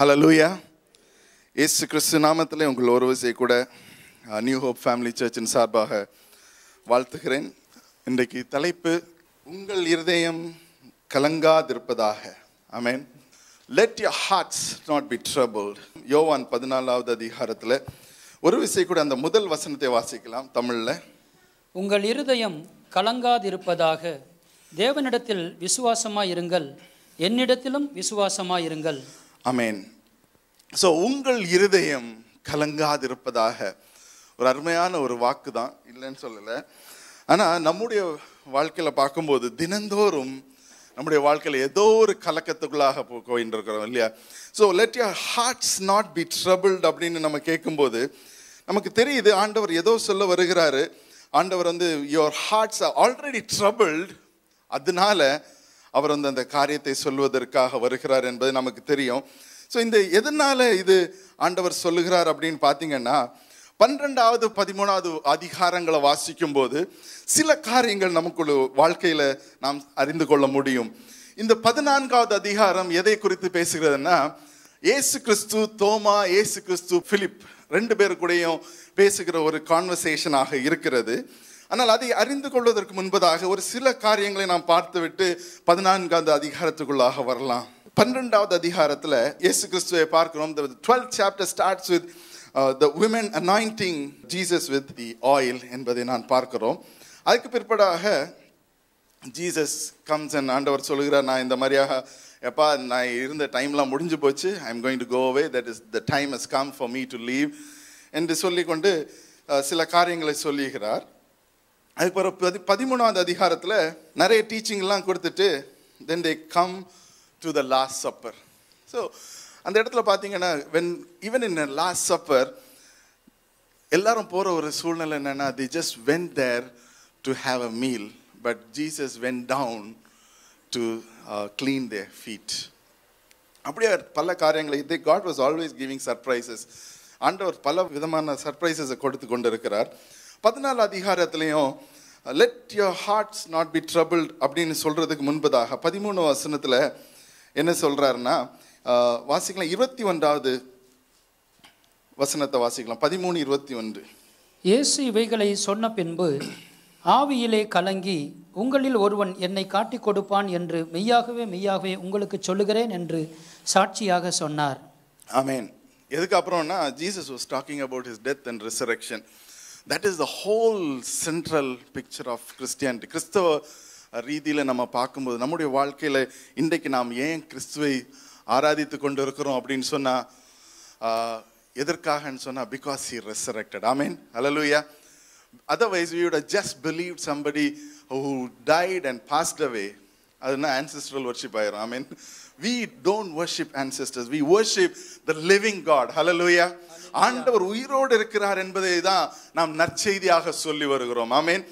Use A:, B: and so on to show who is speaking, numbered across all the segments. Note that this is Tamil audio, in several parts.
A: ஹலோ லூயா ஏசு கிறிஸ்து நாமத்தில் உங்கள் ஒரு செய்ய கூட நியூ ஹோப் ஃபேமிலி சர்ச்சின் சார்பாக வாழ்த்துகிறேன் இன்றைக்கு தலைப்பு உங்கள் இருதயம் கலங்காதிருப்பதாக amen let your hearts not be trouble யோவான் பதினாலாவது அதிகாரத்தில் ஒரு விசை கூட அந்த முதல் வசனத்தை வாசிக்கலாம் தமிழில்
B: உங்கள் இருதயம் கலங்காதிருப்பதாக தேவனிடத்தில் விசுவாசமாக இருங்கள் என்னிடத்திலும் விசுவாசமாக இருங்கள்
A: அமேன் ஸோ உங்கள் இருதயம் கலங்காதிருப்பதாக ஒரு அருமையான ஒரு வாக்கு தான் இல்லைன்னு சொல்லலை ஆனால் நம்முடைய வாழ்க்கையில் பார்க்கும்போது தினந்தோறும் நம்முடைய வாழ்க்கையில் ஏதோ ஒரு கலக்கத்துக்குள்ளாக போயின்னு இருக்கிறோம் இல்லையா so let your hearts not be troubled அப்படின்னு நம்ம கேட்கும்போது நமக்கு தெரியுது ஆண்டவர் ஏதோ சொல்ல வருகிறாரு ஆண்டவர் வந்து யுவர் ஹார்ட்ஸ் ஆல்ரெடி ட்ரபிள்ட் அதனால அவர் வந்து அந்த காரியத்தை சொல்வதற்காக வருகிறார் என்பது நமக்கு தெரியும் ஸோ இந்த எதனால் இது ஆண்டவர் சொல்லுகிறார் அப்படின்னு பார்த்தீங்கன்னா பன்னிரெண்டாவது பதிமூணாவது அதிகாரங்களை வாசிக்கும் போது சில காரியங்கள் நமக்குள்ள வாழ்க்கையில் நாம் அறிந்து கொள்ள முடியும் இந்த பதினான்காவது அதிகாரம் எதை குறித்து பேசுகிறதுன்னா ஏசு கிறிஸ்து தோமா ஏசு கிறிஸ்து பிலிப் ரெண்டு பேருக்குடையும் பேசுகிற ஒரு கான்வர்சேஷனாக இருக்கிறது ஆனால் அதை அறிந்து கொள்வதற்கு முன்பதாக ஒரு சில காரியங்களை நாம் பார்த்துவிட்டு பதினான்காவது அதிகாரத்துக்குள்ளாக வரலாம் பன்னிரெண்டாவது அதிகாரத்தில் இயேசு கிறிஸ்துவை பார்க்கிறோம் the twelfth chapter starts with the woman anointing Jesus with the oil என்பதை நான் பார்க்கிறோம் அதுக்கு பிற்படாக ஜீசஸ் கம்ஸ் அண்ட் ஆண்டவர் சொல்கிறார் நான் இந்த மாதிரியாக எப்பா நான் இருந்த டைம்லாம் முடிஞ்சு போச்சு I am going to go away that is the time is come for me to leave என்று சொல்லிக்கொண்டு uh, சில காரியங்களை சொல்லுகிறார் அதுக்கு பிறகு பதி பதிமூணாவது அதிகாரத்தில் நிறைய டீச்சிங்லாம் கொடுத்துட்டு then they come to the last supper so அந்த இடத்துல பார்த்தீங்கன்னா when even in last supper எல்லாரும் போகிற ஒரு சூழ்நிலை என்னென்னா the just when there to have a meal but Jesus went down to clean the feet அப்படியே பல காரியங்களை இதே God was always giving surprises ஆண்டவர் பல விதமான சர்ப்ரைசஸை கொடுத்து கொண்டு இருக்கிறார் பதினாலு அதிகாரத்திலையும் let your hearts not be trouble அப்படின்னு சொல்கிறதுக்கு முன்பதாக பதிமூணு வசனத்தில் என்ன சொல்கிறாருன்னா வாசிக்கலாம் இருபத்தி ஒன்றாவது வசனத்தை வாசிக்கலாம் பதிமூணு இருபத்தி ஒன்று
B: இயேசு இவைகளை சொன்ன பின்பு ஆவியிலே கலங்கி உங்களில் ஒருவன் என்னை காட்டி கொடுப்பான் என்று மெய்யாகவே மெய்யாகவே உங்களுக்கு சொல்லுகிறேன் என்று சாட்சியாக சொன்னார் ஆமேன்
A: எதுக்கப்புறம்னா Jesus was talking about his death and resurrection that is the whole central picture of Christianity கிறிஸ்தவ ரீதியில் நம்ம பார்க்கும்போது நம்முடைய வாழ்க்கையில் இன்றைக்கு நாம் ஏன் கிறிஸ்துவை ஆராதித்து கொண்டு இருக்கிறோம் அப்படின்னு சொன்னால் எதற்காகன்னு சொன்னால் because he resurrected I mean alleluia otherwise we would just believe somebody who died and passed away அதுனா ஆன்சிஸ்ட்ரல் ஒர்ஷிப் ஆயிரும் I mean we don't worship ancestors we worship the living God hallelujah ஆண்டவர் உயிரோடு இருக்கிறார் என்பதை தான் நாம் நற்செய்தியாக சொல்லி வருகிறோம் ஆமேன்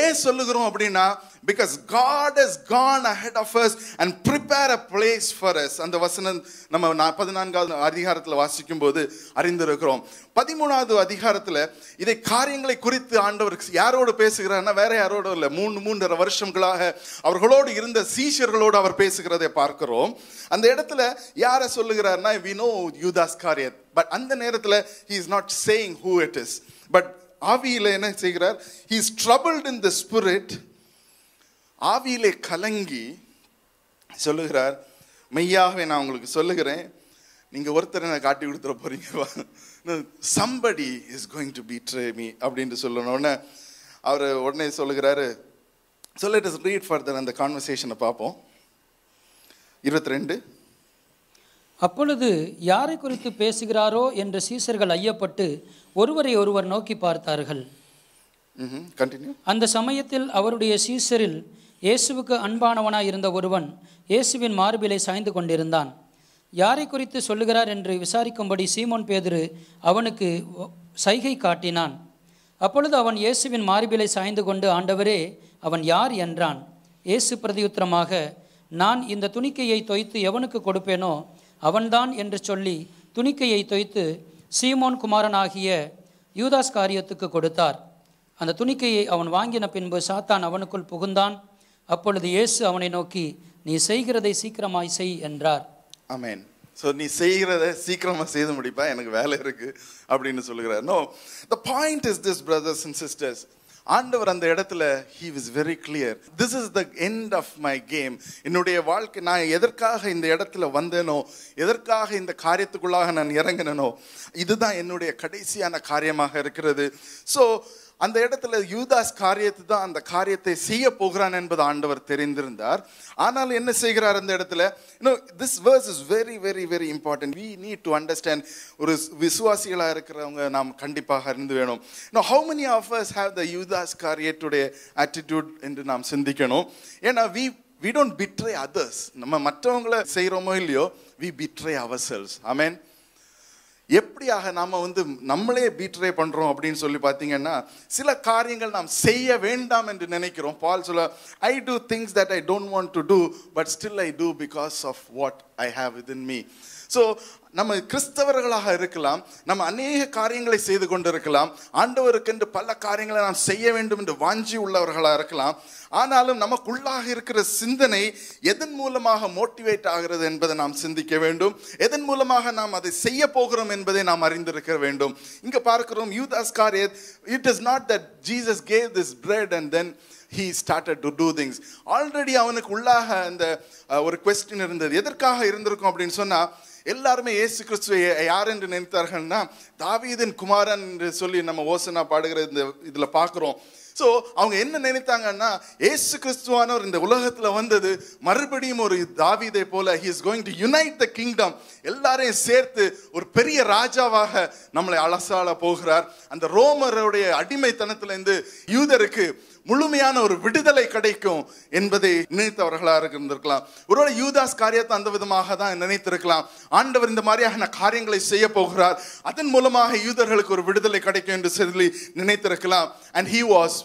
A: ஏன் சொல்லுகிறோம் அப்படின்னா because God is gone ahead of us and prepare a place for us அந்த வசனம் நம்ம பதினான்காவது அதிகாரத்தில் வாசிக்கும் போது அறிந்திருக்கிறோம் பதிமூணாவது அதிகாரத்தில் இதை காரியங்களை குறித்து ஆண்டவர் யாரோடு பேசுகிறார்னா வேற யாரோடு இல்லை மூணு மூன்றரை வருஷங்களாக அவர்களோடு இருந்த சீஷர்களோடு அவர் பேசுகிறதை பார்க்கிறோம் அந்த இடத்துல யாரை சொல்லுகிறார்னா we know Judas Iscariot but அந்த நேரத்தில் he is not saying who it is but ஆவியில் என்ன செய்கிறார் is troubled in the spirit ஆவியிலே கலங்கி சொல்லுகிறார் மெய்யாகவே நான் உங்களுக்கு சொல்லுகிறேன் நீங்கள் ஒருத்தர் என்ன காட்டி கொடுத்துட போகிறீங்க somebody is going to betray me அப்படின்ட்டு சொல்லணுன்னு அவர் உடனே சொல்லுகிறாரு சொல்லிட்டு இஸ் ரீட் ஃபர்தர் அந்த கான்வர்சேஷனை பார்ப்போம் இருபத்தி ரெண்டு
B: அப்பொழுது யாரை குறித்து பேசுகிறாரோ என்ற சீசர்கள் ஐயப்பட்டு ஒருவரை ஒருவர் நோக்கி பார்த்தார்கள்
A: mm-hmm.
B: அந்த சமயத்தில் அவருடைய சீசரில் இயேசுவுக்கு அன்பானவனாய் இருந்த ஒருவன் இயேசுவின் மார்பிலை சாய்ந்து கொண்டிருந்தான் யாரை குறித்து சொல்லுகிறார் என்று விசாரிக்கும்படி சீமோன் பேதுரு அவனுக்கு சைகை காட்டினான் அப்பொழுது அவன் இயேசுவின் மார்பிலை சாய்ந்து கொண்டு ஆண்டவரே அவன் யார் என்றான் இயேசு பிரதியுத்திரமாக நான் இந்த துணிக்கையை தொய்த்து எவனுக்கு கொடுப்பேனோ அவன்தான் என்று சொல்லி துணிக்கையை தொய்த்து சீமோன் குமாரனாகிய யூதாஸ் காரியத்துக்கு கொடுத்தார் அந்த துணிக்கையை அவன் வாங்கின பின்பு சாத்தான் அவனுக்குள் புகுந்தான் அப்பொழுது இயேசு அவனை நோக்கி நீ செய்கிறதை சீக்கிரமாய் செய் என்றார் அமேன்
A: ஸோ நீ செய்கிறத சீக்கிரமாக செய்து முடிப்பா எனக்கு வேலை இருக்குது அப்படின்னு சொல்லுகிறார் no the point is this brothers and sisters ஆண்டவர் அந்த இடத்துல he is very clear this is the end of my game என்னுடைய வாழ்க்கை நான் எதற்காக இந்த இடத்துல வந்தேனோ எதற்காக இந்த காரியத்துக்குள்ளாக நான் இறங்கினோ இதுதான் என்னுடைய கடைசியான காரியமாக இருக்கிறது ஸோ அந்த இடத்துல யூதாஸ் காரியத்தை தான் அந்த காரியத்தை செய்ய போகிறான் என்பது ஆண்டவர் தெரிந்திருந்தார் ஆனால் என்ன செய்கிறார் அந்த இடத்துல இன்னும் this verse is very very very important we need to understand ஒரு விசுவாசிகளாக இருக்கிறவங்க நாம் கண்டிப்பாக இருந்து வேணும் இன்னும் how many of us have the Judas காரியத்துடைய ஆட்டிடியூட் என்று நாம் சிந்திக்கணும் ஏன்னா we we don't betray others நம்ம மற்றவங்களை செய்கிறோமோ இல்லையோ we betray ourselves I mean எப்படியாக நாம் வந்து நம்மளே பீட்ரே பண்ணுறோம் அப்படின்னு சொல்லி பார்த்தீங்கன்னா சில காரியங்கள் நாம் செய்ய வேண்டாம் என்று நினைக்கிறோம் பால் சொல்ல I do things that I don't want to do but still I do because of what I have in me so நம்ம கிறிஸ்தவர்களாக இருக்கலாம் நம்ம அநேக காரியங்களை செய்து கொண்டு இருக்கலாம் ஆண்டவருக்கென்று பல காரியங்களை நாம் செய்ய வேண்டும் என்று வாஞ்சி உள்ளவர்களாக இருக்கலாம் ஆனாலும் நமக்குள்ளாக இருக்கிற சிந்தனை எதன் மூலமாக மோட்டிவேட் ஆகிறது என்பதை நாம் சிந்திக்க வேண்டும் எதன் மூலமாக நாம் அதை செய்ய போகிறோம் என்பதை நாம் அறிந்திருக்க வேண்டும் இங்கே பார்க்கிறோம் Judas Iscariot it is not that Jesus gave this bread and then he started to do things already அவனுக்கு உள்ளாக அந்த ஒரு கொஸ்டின் இருந்தது எதற்காக இருந்திருக்கும் அப்படின்னு சொன்னால் எல்லாருமே ஏசு கிறிஸ்துவை யார் என்று நினைத்தார்கள்னா தாவீதின் குமாரன் என்று சொல்லி நம்ம ஓசனா பாடுகிற இந்த இதில் பார்க்குறோம் ஸோ அவங்க என்ன நினைத்தாங்கன்னா ஏசு கிறிஸ்துவானவர் இந்த உலகத்தில் வந்தது மறுபடியும் ஒரு தாவிதை போல he is going to unite the kingdom எல்லாரையும் சேர்த்து ஒரு பெரிய ராஜாவாக நம்மளை அலசால போகிறார் அந்த ரோமருடைய அடிமைத்தனத்திலேருந்து யூதருக்கு முழுமையான ஒரு விடுதலை கிடைக்கும் என்பதை நினைத்தவர்களாக இருந்திருக்கலாம் ஒருவேளை யூதாஸ் காரியத்தை அந்த விதமாக தான் நினைத்திருக்கலாம் ஆண்டவர் இந்த மாதிரியான காரியங்களை செய்ய போகிறார் அதன் மூலமாக யூதர்களுக்கு ஒரு விடுதலை கிடைக்கும் என்று சொல்லி நினைத்திருக்கலாம் and he was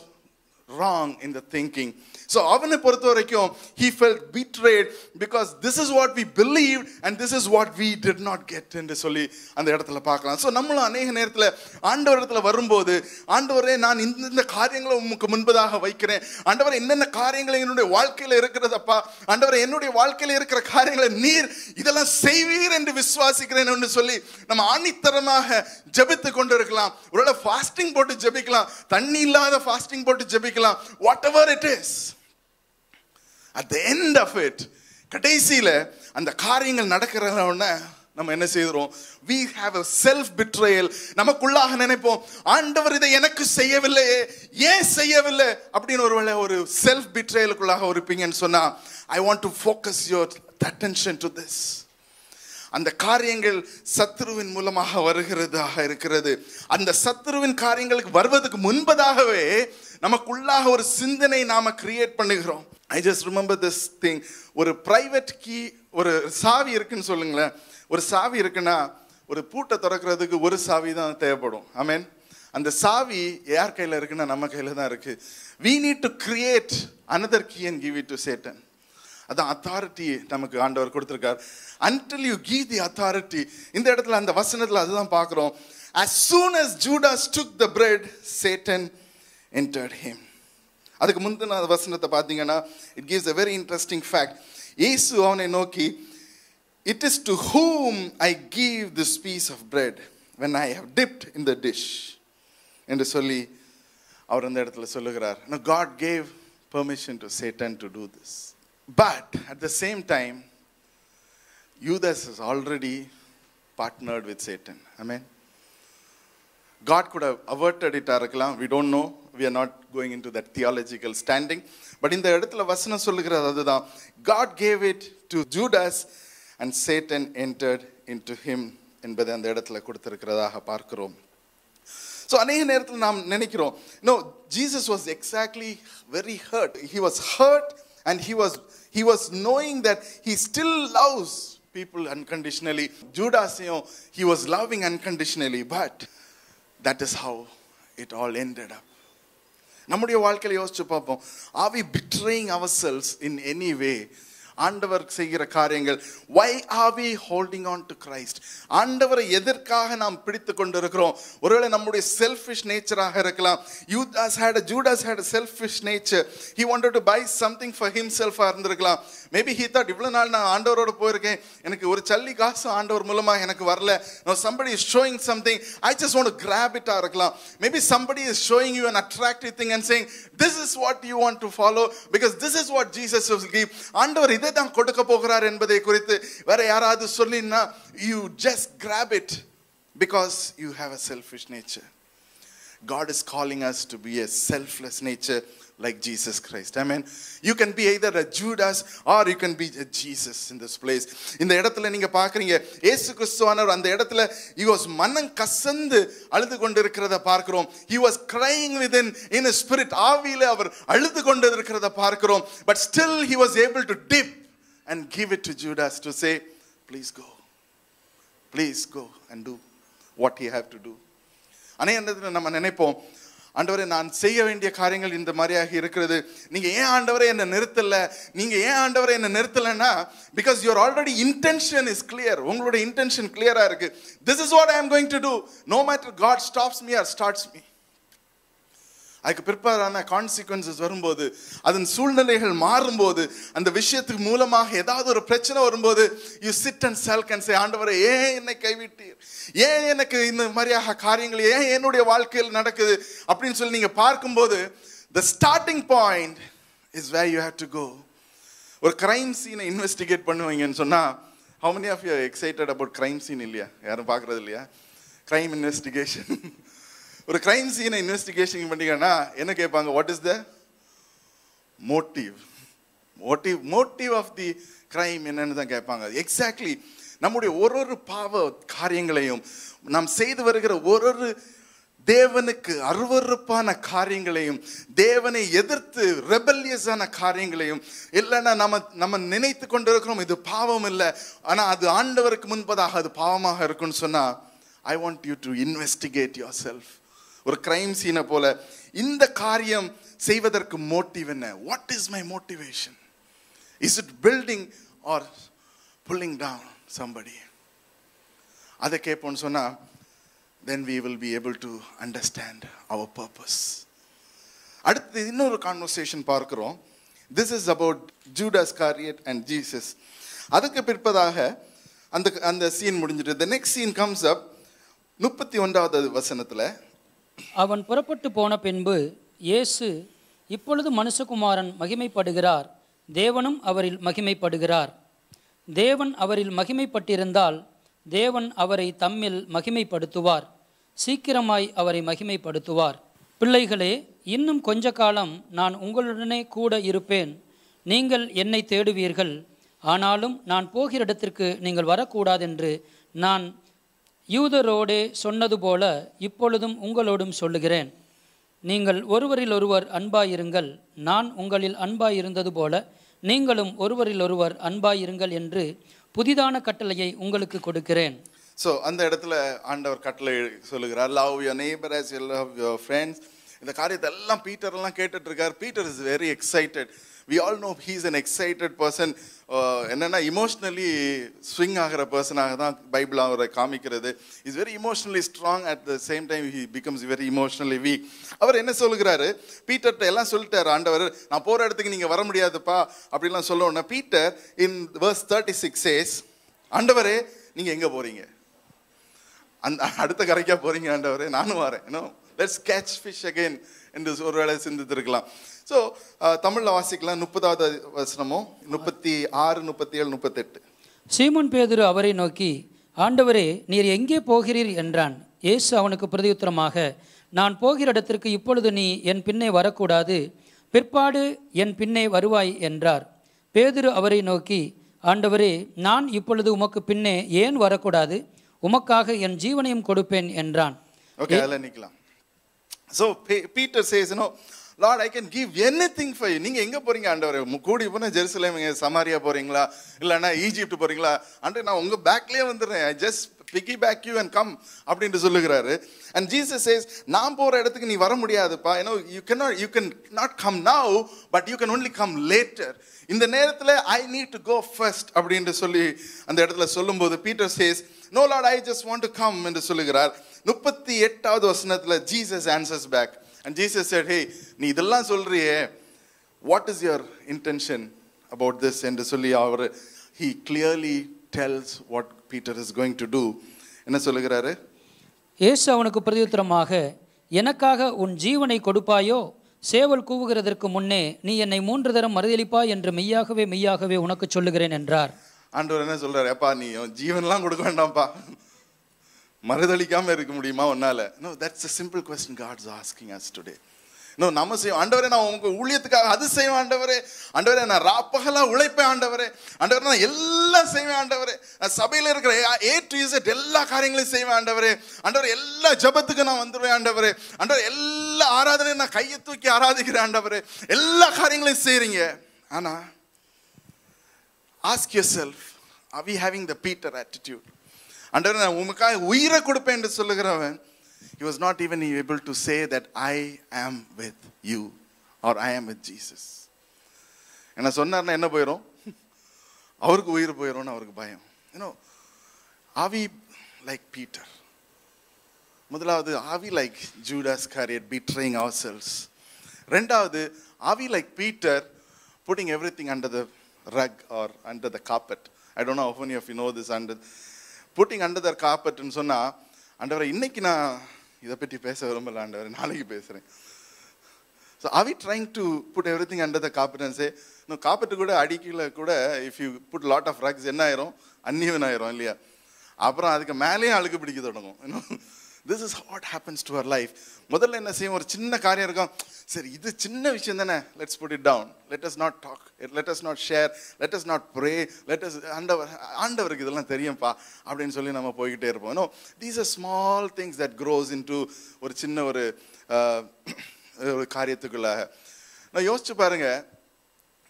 A: wrong in the thinking. So அவனை பொறுத்த வரைக்கும் he felt betrayed because this is what we believe and this is what we did not get என்று சொல்லி அந்த இடத்துல பார்க்கலாம் ஸோ நம்மளும் அநேக நேரத்தில் ஆண்டவர் இடத்துல வரும்போது ஆண்டவரே நான் இந்த இந்த காரியங்களை உமக்கு முன்பதாக வைக்கிறேன் ஆண்டவர் என்னென்ன காரியங்களை என்னுடைய வாழ்க்கையில் இருக்கிறதப்பா ஆண்டவர் என்னுடைய வாழ்க்கையில் இருக்கிற காரியங்களை நீர் இதெல்லாம் செய்வீர் என்று விசுவாசிக்கிறேன் என்று சொல்லி நம்ம ஆணித்தரமாக ஜபித்து கொண்டு இருக்கலாம் ஒருவேளை ஃபாஸ்டிங் போட்டு ஜபிக்கலாம் தண்ணி இல்லாத ஃபாஸ்டிங் போட்டு ஜபிக்கலாம் இருக்கலாம் whatever it is at the end of it கடைசியில் அந்த காரியங்கள் நடக்கிறவுடனே நம்ம என்ன செய்கிறோம் we have a self betrayal நமக்குள்ளாக நினைப்போம் ஆண்டவர் இதை எனக்கு செய்யவில்லையே ஏன் செய்யவில்லை அப்படின்னு ஒருவேளை ஒரு செல்ஃப் பிட்ரேயலுக்குள்ளாக இருப்பீங்கன்னு சொன்னால் I want to focus your attention to this அந்த காரியங்கள் சத்ருவின் மூலமாக வருகிறதாக இருக்கிறது அந்த சத்ருவின் காரியங்களுக்கு வருவதற்கு முன்பதாகவே நமக்குள்ளாக ஒரு சிந்தனை நாம் கிரியேட் பண்ணுகிறோம் I just remember this thing ஒரு ப்ரைவேட் கீ ஒரு சாவி இருக்குன்னு சொல்லுங்களேன் ஒரு சாவி இருக்குன்னா ஒரு பூட்டை திறக்கிறதுக்கு ஒரு சாவி தான் தேவைப்படும் ஐ மீன் அந்த சாவி யார் கையில் இருக்குன்னா நம்ம கையில் தான் இருக்குது we need to create another key and give it to Satan அதான் அத்தாரிட்டி நமக்கு ஆண்டவர் கொடுத்துருக்கார் until you key the authority இந்த இடத்துல அந்த வசனத்தில் அதுதான் பார்க்குறோம் as soon as Judas took the bread Satan entered him அதுக்கு முந்தின அந்த வசனத்தை பார்த்தீங்கன்னா it gives a very interesting fact இயேசு அவனை நோக்கி it is to whom I give this piece of bread when I have dipped in the dish என்று சொல்லி அவர் அந்த இடத்துல சொல்லுகிறார் God gave permission to Satan to do this But at the same time, Judas has already partnered with Satan. Amen. God could have averted it we don't know we are not going into that theological standing but இந்த இடத்துல வசனம் சொல்லுகிறது அதுதான் God gave it to Judas and Satan entered into him என்பதை அந்த இடத்துல கொடுத்திருக்கிறதாக பார்க்கிறோம் ஸோ அநேக நேரத்தில் நாம் நினைக்கிறோம் no Jesus was exactly very hurt he was hurt and he was knowing that he still loves people unconditionally. Judas, you know, he was loving unconditionally, but that is how it all ended up. நம்முடைய வாழ்க்கையில் யோசிச்சு பார்ப்போம் are we betraying ourselves in any way ஆண்டவர் செய்கிற காரியங்கள் why are we holding on to Christ ஆண்டவரை எதற்காக நாம் பிடித்து கொண்டு இருக்கிறோம் ஒருவேளை நம்முடைய செல்ஃபிஷ் நேச்சராக இருக்கலாம் யூதாஸ் had Judas had selfish nature he wanted to buy something for him செல்ஃபாக இருந்திருக்கலாம் மேபி ஹி தாட் இவ்வளோ நாள் நான் ஆண்டவரோட போயிருக்கேன் எனக்கு ஒரு சல்லி காசு ஆண்டவர் மூலமாக எனக்கு வரல no somebody is showing something I just want grab இட்டாக இருக்கலாம் maybe somebody is showing you an attractive thing and saying this is what you want to follow because this is what Jesus give ஆண்டவர் இதை எப்படி தான் கொடுக்க போகிறார் என்பதை குறித்து வேற யாராவது சொல்லினா you just grab it because you have a selfish nature God is calling us to be a selfless nature like Jesus Christ. Amen. You can be either a Judas or you can be a Jesus in this place. In இந்த இடத்துல நீங்க பார்க்குறீங்க ஏசு கிறிஸ்துவானவர் அந்த இடத்துல he was மன்னம் கசந்து அழுது கொண்டிருக்கிறத பார்க்கிறோம் he was crying within in a spirit ஆவியில அவர் அழுது கொண்டிருக்கிறத பார்க்கிறோம் but still he was able to dip and give it to Judas to say please go please go and do what he have to do அனைய நம்ம நினைப்போம் ஆண்டவரை நான் செய்ய வேண்டிய காரியங்கள் இந்த மாதிரியாக இருக்கிறது நீங்கள் ஏன் ஆண்டவரை என்னை நிறுத்தலை நீங்கள் ஏன் ஆண்டவரை என்னை நிறுத்தலைன்னா because your already intention is clear உங்களோட இன்டென்ஷன் கிளியராக இருக்குது this is what I am going to do no matter God stops me or starts me அதுக்கு பிற்பாடான கான்சிக்வன்சஸ் வரும்போது அதன் சூழ்நிலைகள் மாறும்போது அந்த விஷயத்துக்கு மூலமாக ஏதாவது ஒரு பிரச்சனை வரும்போது you sit and sell can say ஆண்டவரை ஏன் என்னை கைவிட்டீர் ஏன் எனக்கு இந்த மாதிரியாக காரியங்கள் ஏன் என்னுடைய வாழ்க்கையில் நடக்குது அப்படின்னு சொல்லி நீங்கள் பார்க்கும்போது the starting point is way you have to go ஒரு கிரைம் சீனை இன்வெஸ்டிகேட் பண்ணுவீங்கன்னு சொன்னால் how many of you excited about crime scene இல்லையா யாரும் பார்க்குறது இல்லையா கிரைம் இன்வெஸ்டிகேஷன் ஒரு கிரைம் சீனை இன்வெஸ்டிகேஷன் பண்ணிங்கன்னா என்ன கேட்பாங்க what is the motive motive motive of the crime என்னன்னு தான் கேட்பாங்க எக்ஸாக்ட்லி நம்முடைய ஒரு ஒரு பாவ காரியங்களையும் நாம் செய்து வருகிற ஒரு ஒரு தேவனுக்கு அருவறுப்பான காரியங்களையும் தேவனை எதிர்த்து ரெபல்யஸான காரியங்களையும் இல்லைன்னா நம்ம நம்ம நினைத்து கொண்டு இருக்கிறோம் இது பாவம் இல்லை ஆனால் அது ஆண்டவருக்கு முன்பதாக அது பாவமாக இருக்குன்னு சொன்னால் I want you to investigate yourself ஒரு கிரைம் சீனை போல இந்த காரியம் செய்வதற்கு மோட்டிவ் என்ன what is my motivation is it building or pulling down somebody அதை கேட்போன்னு சொன்னால் then we will be able to understand our purpose அடுத்து இன்னொரு கான்வர்சேஷன் பார்க்குறோம் this is about Judas Iscariot and Jesus அதுக்கு பிற்பதாக அந்த அந்த சீன் முடிஞ்சிட்டு the next scene comes up முப்பத்தி ஒன்றாவது வசனத்தில்
B: அவன் புறப்பட்டு போன பின்பு இயேசு இப்பொழுது மனுஷகுமாரன் மகிமைப்படுகிறார் தேவனும் அவரில் மகிமைப்படுகிறார் தேவன் அவரில் மகிமைப்பட்டிருந்தால் தேவன் அவரை தம்மில் மகிமைப்படுத்துவார் சீக்கிரமாய் அவரை மகிமைப்படுத்துவார் பிள்ளைகளே இன்னும் கொஞ்ச காலம் நான் உங்களுடனே கூட இருப்பேன் நீங்கள் என்னை தேடுவீர்கள் ஆனாலும் நான் போகிற இடத்திற்கு நீங்கள் வரக்கூடாதென்று நான் யூதரோடே சொன்னது போல இப்பொழுதும் உங்களோடும் சொல்லுகிறேன் நீங்கள் ஒருவரிலொருவர் அன்பாயிருங்கள் நான் உங்களில் அன்பாயிருந்தது போல நீங்களும் ஒருவரிலொருவர் அன்பாயிருங்கள் என்று புதிதான கட்டளையை உங்களுக்கு கொடுக்கிறேன்
A: ஸோ அந்த இடத்துல ஆண்டவர் கட்டளை சொல்லுகிறார் love your neighbour love your friends இந்த காரியத்தை எல்லாம் பீட்டர்லாம் கேட்டுட்ருக்கார் Peter is very excited we all know he's an excited person என்னென்னா இமோஷ்னலி ஸ்விங் ஆகிற பர்சனாக தான் பைபிள் அவரை காமிக்கிறது is very emotionally strong at the same time he becomes very emotionally weak அவர் என்ன சொல்கிறாரு பீட்டர்கிட்ட எல்லாம் சொல்லிட்டார் ஆண்டவர் நான் போகிற இடத்துக்கு நீங்கள் வர முடியாதுப்பா அப்படிலாம் சொல்ல உடனே Peter in verse thirty six ஏஸ் ஆண்டவரே நீங்கள் எங்கே போகிறீங்க அந்த அடுத்த கரைக்காக போகிறீங்க ஆண்டவரே நானும் வரேன் no let's catch fish again என்று ஒருவேளை சிந்தித்திருக்கலாம் ஸோ தமிழில் வாசிக்கலாம் முப்பதாவது வசனமும் முப்பத்தி ஆறு முப்பத்தி ஏழு
B: முப்பத்தெட்டு சீமன் பேதுரு அவரை நோக்கி ஆண்டவரே நீர் எங்கே போகிறீர் என்றான் இயேசு அவனுக்கு பிரதியுத்தரமாக நான் போகிற இடத்திற்கு இப்பொழுது நீ என் பின்னே வரக்கூடாது பிற்பாடு என் பின்னே வருவாய் என்றார் பேதுரு அவரை நோக்கி ஆண்டவரே நான் இப்பொழுது உமக்கு பின்னே ஏன் வரக்கூடாது உமக்காக என் ஜீவனையும் கொடுப்பேன் என்றான்
A: ஓகே அதில் நிற்கலாம் so Peter says no Lord I can give anything fine நீங்கள் எங்கே போகிறீங்க ஆண்டவர் கூடி போனால் ஜெருசலேம் சமாரியா போகிறீங்களா இல்லைன்னா ஈஜிப்ட் போகிறீங்களா அண்டு நான் உங்கள் பேக்லேயே வந்துடுறேன் just piggyback you and come அப்படின்ட்டு சொல்லுகிறாரு அண்ட் ஜீசஸ் சேஸ் நான் போகிற இடத்துக்கு நீ வர முடியாதுப்பா ஏன்னா you can not you can not come now but you can only come later இந்த நேரத்தில் I need to go first அப்படின்ட்டு சொல்லி அந்த இடத்துல சொல்லும்போது Peter says no Lord I just want to come என்று சொல்லுகிறார் முப்பத்தி எட்டாவது வசனத்தில் Jesus answers back and Jesus sir hey நீ இதெல்லாம் சொல்றியே what is your intention about this என்று சொல்லி அவர் he clearly tells what Peter is going to do என்ன சொல்லுகிறாரு
B: ஏசு அவனுக்கு பிரதியுத்தரமாக எனக்காக உன் ஜீவனை கொடுப்பாயோ சேவல் கூவுகிறதற்கு முன்னே நீ என்னை மூன்று தரம் மறுதளிப்பா என்று மெய்யாகவே மெய்யாகவே உனக்கு சொல்லுகிறேன் என்றார்
A: ஆண்டவர் என்ன சொல்றாரு அப்பா நீ ஜீவன்லாம் கொடுக்க வேண்டாம்ப்பா மறுதளிக்காமல் இருக்க முடியுமா உன்னால் no that's a simple question God's asking us today no நம்ம செய்வோம் ஆண்டவரே நான் உங்கள் ஊழியத்துக்காக அது செய்வேன் ஆண்டவரே ஆண்டவரே நான் ராப்பகலாக உழைப்பேன் ஆண்டவரே ஆண்டவரே நான் எல்லாம் செய்வேன் ஆண்டவரே நான் சபையில் இருக்கிற ஏ டு இசட் எல்லா காரியங்களையும் செய்வேன் ஆண்டவரே ஆண்டவர் எல்லா ஜபத்துக்கும் நான் வந்துடுவேன் ஆண்டவரே ஆண்டவர் எல்லா ஆராதனையும் நான் கையை தூக்கி ஆராதிக்கிறேன் ஆண்டவரே எல்லா காரியங்களையும் செய்கிறீங்க ஆனால் ask yourself are we having the Peter attitude அண்டவர் நான் உமக்காக உயிரை கொடுப்பேன் என்று சொல்லுகிறவன் was not even you able to say that I am with you or I am with Jesus என்ன சொன்னார்னா என்ன போயிடும் அவருக்கு உயிர் போயிடும்னு அவருக்கு பயம் ஏன்னோ ஆவி லைக் பீட்டர் முதலாவது ஆவி like Judas Iscariot betraying ourselves ரெண்டாவது ஆவி like Peter putting everything under the rug or under the carpet I don't know of you know this under putting under the காப்பட்னு சொன்னால் ஆண்டவரை இன்னைக்கு நான் இதை பற்றி பேச விரும்பல ஆண்டவர் நாளைக்கு பேசுகிறேன் so are we trying to put everything under the carpet இன்னும் காப்பட்டு கூட அடிக்கல கூட if you put lot of rugs என்ன ஆயிரும் அந்நியவன் ஆயிரும் இல்லையா அப்புறம் அதுக்கு மேலேயும் அழுக்கு பிடிக்க தொடங்கும் இன்னும் this is what happens to our life முதல்ல என்ன செய்யும் ஒரு சின்ன காரியம் இருக்கும் சரி இது சின்ன விஷயம் தானே let's put it down let us not talk let us not share let us not pray let us ஆண்டவர் ஆண்டவருக்கு இதெல்லாம் தெரியும்ப்பா அப்படின்னு சொல்லி நம்ம போய்கிட்டே இருப்போம் no these are small things that grows into ஒரு சின்ன ஒரு ஒரு காரியத்துக்குள்ளாக நான் யோசிச்சு பாருங்கள்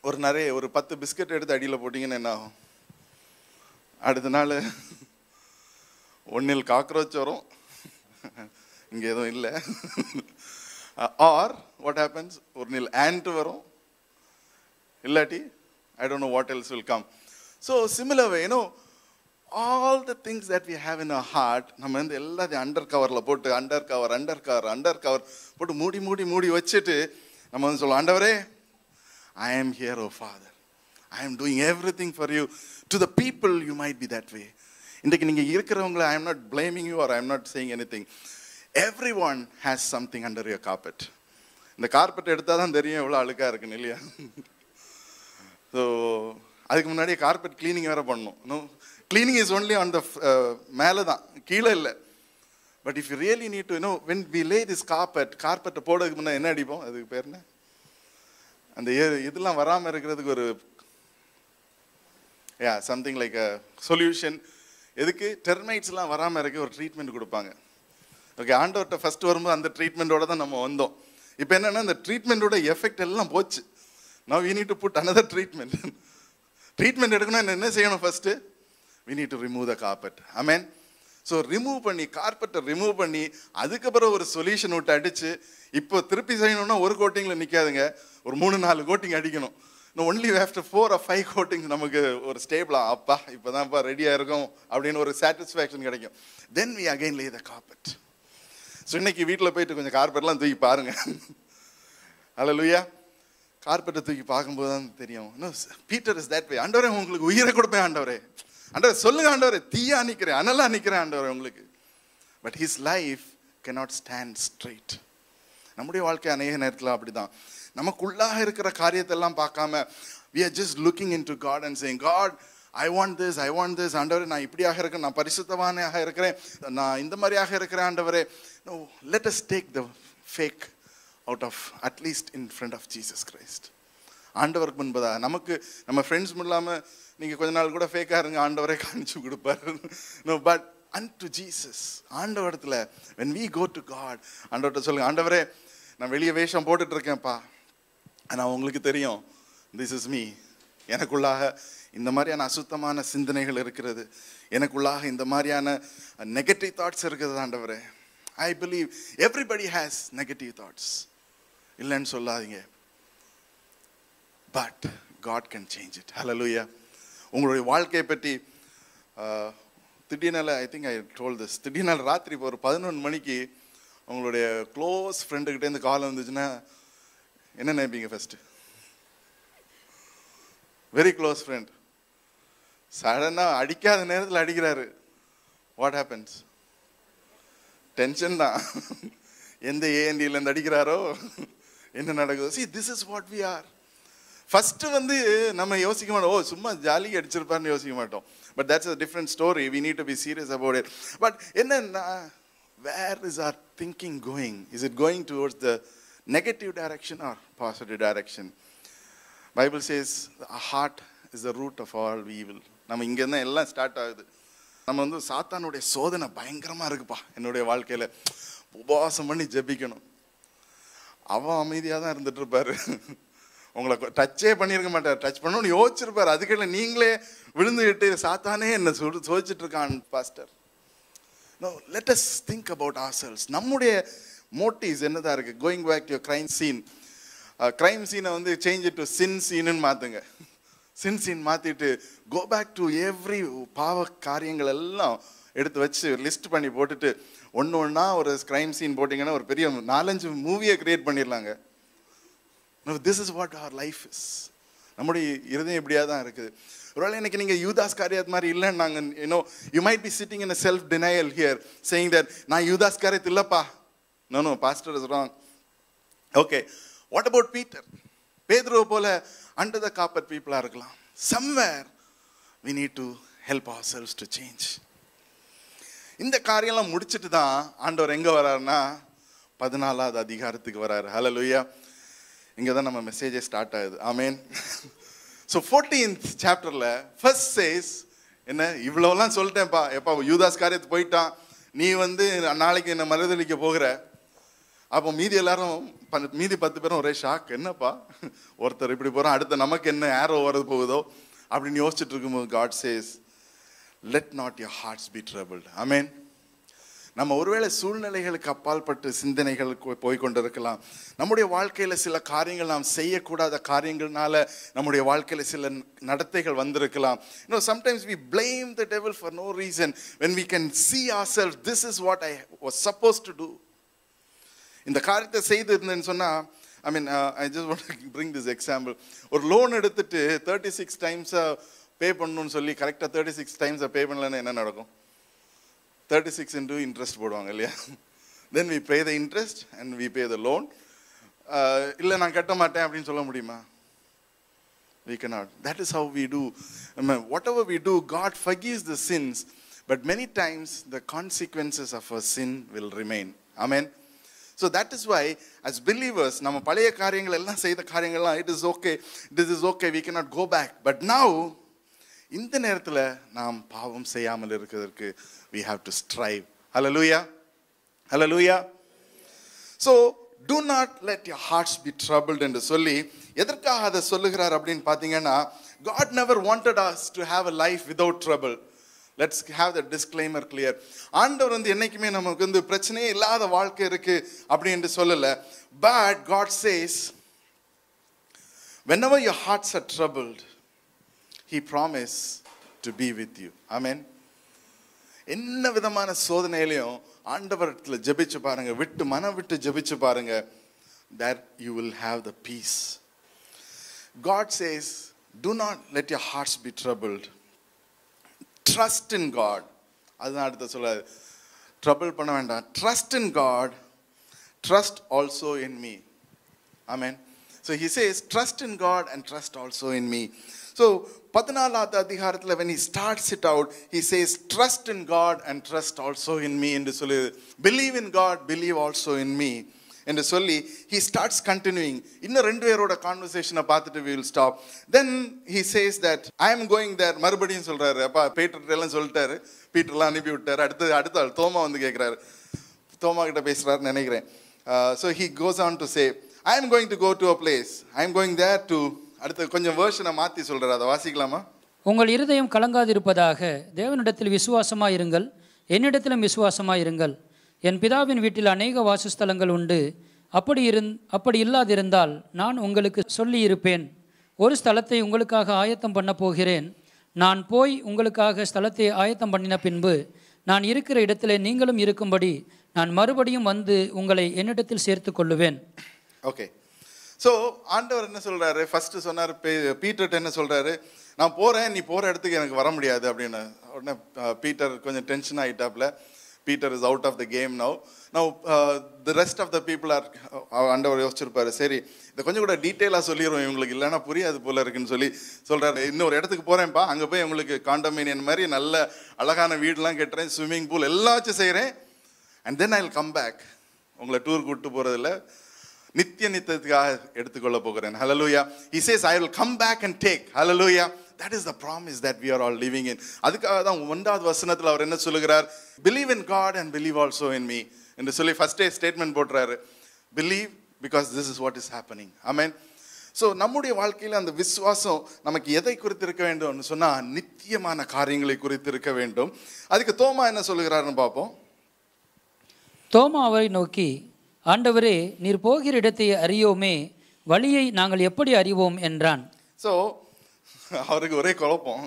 A: ஒரு நிறைய ஒரு பத்து பிஸ்கட் எடுத்து அடியில் போட்டிங்கன்னு என்ன ஆகும் அடுத்த நாள் ஒன்றில் காக்ரோச் வரும் இங்கே எதுவும் இல்லை ஆர் வாட் ஹேப்பன்ஸ் ஒரு நில் ஆண்ட் வரும் இல்லாட்டி I don't know what else will come so similar வேணும் all the things that we have in a heart நம்ம வந்து எல்லாத்தையும் அண்டர் கவரில் போட்டு under cover under cover under cover போட்டு மூடி மூடி மூடி வச்சுட்டு நம்ம வந்து சொல்லுவோம் அண்டவரே ஐ ஆம் here O Father I am doing everything for you to the people you might be that way இன்றைக்கு நீங்கள் இருக்கிறவங்கள I am not blaming you or I am not saying anything everyone has something under your carpet இந்த கார்பெட் எடுத்தால் தான் தெரியும் எவ்வளோ அழுக்காக இருக்குன்னு இல்லையா ஸோ அதுக்கு முன்னாடியே கார்பெட் க்ளீனிங் வேறு பண்ணணும் இன்னும் cleaning is only on the மேலே தான் கீழே இல்லை but if you really need to know when we lay this carpet கார்பெட்டை போடுறதுக்கு முன்னே என்ன அடிப்போம் அதுக்கு பேர் அந்த அந்த இதெல்லாம் வராமல் இருக்கிறதுக்கு ஒரு yeah something like a solution எதுக்கு டெர்மைட்ஸ்லாம் வராமல் இருக்க ஒரு ட்ரீட்மெண்ட் கொடுப்பாங்க ஓகே ஆண்டவர்கிட்ட ஃபஸ்ட் வரும்போது அந்த ட்ரீட்மெண்ட்டோட தான் நம்ம வந்தோம் இப்போ என்னென்னா அந்த ட்ரீட்மெண்ட்டோட எஃபெக்ட் எல்லாம் போச்சு நான் we need to put another treatment treatment எடுக்கணும் என்ன செய்யணும் first we need to remove the carpet I mean so remove பண்ணி கார்பெட்டை ரிமூவ் பண்ணி அதுக்கப்புறம் ஒரு சொல்யூஷன் விட்டு அடித்து இப்போ திருப்பி செய்யணும்னா ஒரு கோட்டிங்கில் நிற்காதுங்க ஒரு மூணு நாலு கோட்டிங் அடிக்கணும் only after four of five coatings நமக்கு ஒரு ஸ்டேபிளா அப்பா இப்போ தான்ப்பா ரெடியாக இருக்கும் அப்படின்னு ஒரு சாட்டிஸ்ஃபேக்ஷன் கிடைக்கும் then we again lay the carpet so இன்னைக்கு வீட்டில் போயிட்டு கொஞ்சம் கார்பெட்லாம் தூக்கி பாருங்க ஹலோ லூயா கார்பெட்டை தூக்கி பார்க்கும்போது தான் தெரியும் பீட்டர் இஸ் தட் வே ஆண்டவரே உங்களுக்கு உயிரை கொடுப்பேன் ஆண்டவரே ஆண்டவரே சொல்லுங்க ஆண்டவரே தீயா நிற்கிறேன் அனலாக நிற்கிறேன் ஆண்டவரே உங்களுக்கு but his life cannot stand straight நம்முடைய வாழ்க்கை அநேக நேரத்தில் அப்படி தான் நமக்குள்ளாக இருக்கிற காரியத்தெல்லாம் பார்க்காம we are just looking into God and saying God I want this I want this ஆண்டவர் நான் இப்படியாக இருக்கேன் நான் பரிசுத்தவானாக இருக்கிறேன் நான் இந்த மாதிரியாக இருக்கிறேன் ஆண்டவரே let us take the fake out of at least in front of Jesus Christ ஆண்டவருக்கு முன்பதாக நமக்கு நம்ம ஃப்ரெண்ட்ஸ் இல்லாமல் நீங்கள் கொஞ்ச நாள் கூட ஃபேக்காக இருங்க ஆண்டவரே காமிச்சு கொடுப்பாரு no but unto Jesus ஆண்டவரத்தில் when we go to God ஆண்டவர்கிட்ட சொல்லுங்கள் ஆண்டவரே நான் வெளியே வேஷம் போட்டுட்ருக்கேன்ப்பா ஆனால் உங்களுக்கு தெரியும் திஸ் இஸ் மீ எனக்குள்ளாக இந்த மாதிரியான அசுத்தமான சிந்தனைகள் இருக்கிறது எனக்குள்ளாக இந்த மாதிரியான நெகட்டிவ் தாட்ஸ் இருக்கிறது ஆண்டவரே I believe everybody has negative thoughts இல்லைன்னு சொல்லாதீங்க but God can change it hallelujah உங்களுடைய வாழ்க்கையை பற்றி திடீர்னால I think I told this திடீர்னால ராத்திரி இப்போ ஒரு பதினொன்று மணிக்கு உங்களுடைய க்ளோஸ் ஃப்ரெண்டுக்கிட்டேருந்து கால் வந்துச்சுன்னா என்ன நினைப்பீங்க ஃபர்ஸ்ட் வெரி க்ளோஸ் ஃப்ரெண்ட் சடனாக அடிக்காத நேரத்தில் அடிக்கிறாரு வாட் ஹேப்பன்ஸ் டென்ஷன் தான் எந்த ஏஎன்டியிலேருந்து அடிக்கிறாரோ என்ன நடக்குதோ see this is what we are first வந்து நம்ம யோசிக்க மாட்டோம் ஓ சும்மா ஜாலிக்கு அடிச்சிருப்பார்னு யோசிக்க மாட்டோம் but that's a different story we need to be serious about it but என்னன்னா where is our thinking going is it going towards the negative direction or positive direction. Bible says, heart is the root of all evil நம்ம இங்கேருந்து எல்லாம் ஸ்டார்ட் ஆகுது நம்ம வந்து சாத்தானுடைய சோதனை பயங்கரமாக இருக்குப்பா என்னுடைய வாழ்க்கையில் உபவாசம் பண்ணி ஜபிக்கணும் அவன் அமைதியாக தான் இருந்துட்டு இருப்பாரு உங்களை டச்சே பண்ணியிருக்க மாட்டார் டச் பண்ணணும்னு யோசிச்சிருப்பார் அதுக்கில்ல நீங்களே விழுந்துகிட்டு சாத்தானே என்ன சொல் இருக்கான் pastor no let us think about ourselves நம்முடைய மோட்டிவ்ஸ் என்னதான் இருக்குது going back to crime scene crime சீனை வந்து சேஞ்ச் டு சின் சீனுன்னு மாற்றுங்க சின் சீன் மாற்றிட்டு கோ பேக் டு எவ்ரி பாவ காரியங்கள் எல்லாம் எடுத்து வச்சு லிஸ்ட் பண்ணி போட்டுட்டு ஒன்று ஒன்றா ஒரு க்ரைம் சீன் போட்டிங்கன்னா ஒரு பெரிய நாலஞ்சு மூவியை க்ரியேட் பண்ணிடலாங்க this is what our life is நம்முடைய இருதயம் இப்படியாக தான் இருக்குது ஒருவேளை எனக்கு நீங்கள் யூதாஸ் காரியத் மாதிரி இல்லைன்னு நாங்கள் you know you might be sitting in a self denial here saying that நான் யூதாஸ் காரியத் இல்லைப்பா no no pastor is wrong okay what about Peter பேதுருவை போல அண்டர் த காப்பர் பீப்புளாக இருக்கலாம் somewhere we need to help ourselves to change இந்த காரியம்லாம் முடிச்சுட்டு தான் ஆண்டவர் எங்கே வராருன்னா பதினாலாவது அதிகாரத்துக்கு வராரு ஹலோ லூயா இங்கே தான் நம்ம மெசேஜே ஸ்டார்ட் ஆகுது ஆமேன் ஸோ ஃபோர்டீன்த் சாப்டரில் ஃபர்ஸ்ட் சேஸ் என்ன இவ்வளோலாம் சொல்லிட்டேன்ப்பா எப்பா யூதாஸ் காரியத்துக்கு போயிட்டான் நீ வந்து நாளைக்கு என்னை மறுதளிக்க போகிற அப்போ மீதி எல்லாரும் மீதி பத்து பேரும் ஒரே ஷாக் என்னப்பா ஒருத்தர் இப்படி போகிறோம் அடுத்த நமக்கு என்ன ஏரோ வரது போகுதோ அப்படின்னு யோசிச்சுட்டு இருக்கும்போது God says let not your hearts be I mean நம்ம ஒருவேளை சூழ்நிலைகளுக்கு அப்பால் பட்டு சிந்தனைகள் போய் கொண்டிருக்கலாம் நம்முடைய வாழ்க்கையில் சில காரியங்கள் நாம் செய்யக்கூடாத காரியங்கள்னால நம்முடைய வாழ்க்கையில் சில நடத்தைகள் வந்திருக்கலாம் இன்னும் sometimes we blame the devil for no reason when we can see ourselves this is what I was suppose to do இந்த காரியத்தை செய்து இருந்தேன்னு சொன்னால் I mean I just want bring this example ஒரு லோன் எடுத்துட்டு தேர்ட்டி சிக்ஸ் டைம்ஸை பே பண்ணணும்னு சொல்லி கரெக்டாக தேர்ட்டி சிக்ஸ் டைம்ஸை பே பண்ணலன்னு என்ன நடக்கும் தேர்ட்டி சிக்ஸ் இன்ட்டு இன்ட்ரெஸ்ட் போடுவாங்க இல்லையா then we pay the interest and we pay the loan இல்லை நான் கட்ட மாட்டேன் அப்படின்னு சொல்ல முடியுமா we cannot. That is how we do. I mean, whatever we do, God forgives the sins, but many times the consequences of our sin will remain. Amen. So that is why us believers நம்ம பழைய காரியங்கள் எல்லாம் செய்த காரியங்கள்லாம் it is okay this is okay we can not go back but now இந்த நேரத்தில் நாம் பாவம் செய்யாமல் இருக்கிறதுக்கு we have to strive hallelujah hallelujah so do not let you hearts be troubled என்று சொல்லி எதற்காக அதை சொல்லுகிறார் அப்படின்னு பார்த்தீங்கன்னா God never wanted us to have a life without trouble let's have the disclaimer clear ஆண்டவர் வந்து என்றைக்குமே நமக்கு வந்து பிரச்சனையே இல்லாத வாழ்க்கை இருக்குது அப்படின்ட்டு சொல்லலை but God says when you hearts are troubled he promise to be with you I mean என்ன விதமான சோதனையிலையும் ஆண்டவரத்தில் ஜபிச்சு பாருங்கள் விட்டு மனம் விட்டு ஜெபிச்சு பாருங்கள் that you will have the peace God says do not let your hearts be troubled trust in God அதுதான் அடுத்த சொல்ல ட்ரபிள் பண்ண வேண்டாம் trust in God trust also in me mean so his says trust in God and trust also in me so பதினாலாவது அதிகாரத்தில் when he starts it out he says trust in God and trust also in me என்று சொல்லி believe in God believe also in me என்று சொல்லி ஹி ஸ்டார்ட்ஸ் கண்டினியூங் இன்னும் ரெண்டு பேரோட கான்வர்சேஷனை பார்த்துட்டு will stop then he says that I am going there மறுபடியும் சொல்கிறாரு அப்பா பீட்டர் எல்லாம் சொல்லிட்டாரு பீட்டர்லாம் அனுப்பி விட்டார் அடுத்து அடுத்த ஆள் தோமா வந்து கேட்குறாரு தோமா கிட்ட பேசுகிறாருன்னு நினைக்கிறேன் so he goes on to say I am going to go to a place I am going there to அடுத்து கொஞ்சம் வேர்ஷனை மாற்றி சொல்கிறார் அதை வாசிக்கலாமா
B: உங்கள் இருதயம் கலங்காதிருப்பதாக தேவனிடத்தில் விசுவாசமாக இருங்கள் என்னிடத்திலும் விசுவாசமாக இருங்கள் என் பிதாவின் வீட்டில் அநேக வாசஸ்தலங்கள் உண்டு அப்படி இருந் அப்படி இல்லாதிருந்தால் நான் உங்களுக்கு சொல்லியிருப்பேன் ஒரு ஸ்தலத்தை உங்களுக்காக ஆயத்தம் பண்ண போகிறேன் நான் போய் உங்களுக்காக ஸ்தலத்தை ஆயத்தம் பண்ணின பின்பு நான் இருக்கிற இடத்துல நீங்களும் இருக்கும்படி நான் மறுபடியும் வந்து உங்களை என்னிடத்தில் சேர்த்து கொள்ளுவேன் ஓகே ஸோ
A: ஆண்டவர் என்ன சொல்கிறாரு ஃபஸ்ட்டு சொன்னார் பீட்டர்ட்ட என்ன சொல்கிறாரு நான் போகிறேன் நீ போகிற இடத்துக்கு எனக்கு வர முடியாது அப்படின்னு உடனே பீட்டர் கொஞ்சம் டென்ஷன் ஆகிட்டாப்புல Peter is out of the game now now the rest of the people are அண்டவர் யோசிச்சிருப்பாரு சரி இதை கொஞ்சம் கூட டீட்டெயிலாக சொல்லிடுவோம் இவங்களுக்கு இல்லைனா புரியாது போல இருக்குன்னு சொல்லி சொல்கிறாரு இன்னொரு இடத்துக்கு போகிறேன்ப்பா அங்கே போய் உங்களுக்கு காண்டமினியன் மாதிரி நல்ல அழகான வீடெலாம் கட்டுறேன் ஸ்விம்மிங் பூல் எல்லாம் வச்சு செய்கிறேன் and then I will come back உங்களை டூர் கூப்பிட்டு போகிறதில்ல நித்திய நித்தத்துக்காக எடுத்துக்கொள்ள போகிறேன் hallelujah he says I will come back and take hallelujah that is the promise that we are all living in அதுக்காக தான் ஒன்றாவது வசனத்தில் அவர் என்ன சொல்லுகிறார் believe in God and believe also in me என்று சொல்லி ஃபஸ்ட்டே ஸ்டேட்மெண்ட் போடுறாரு believe because this is what is happening I mean so நம்முடைய வாழ்க்கையில் அந்த விசுவாசம் நமக்கு எதை குறித்து இருக்க வேண்டும்னு சொன்னால் நித்தியமான காரியங்களை குறித்து இருக்க வேண்டும் அதுக்கு தோமா என்ன சொல்லுகிறாருன்னு பார்ப்போம்
B: தோமா அவரை நோக்கி ஆண்டவரே நீர் போகிற இடத்தை அறியோமே வழியை நாங்கள் எப்படி அறிவோம் என்றான்
A: ஸோ அவருக்கு ஒரே குழப்பம்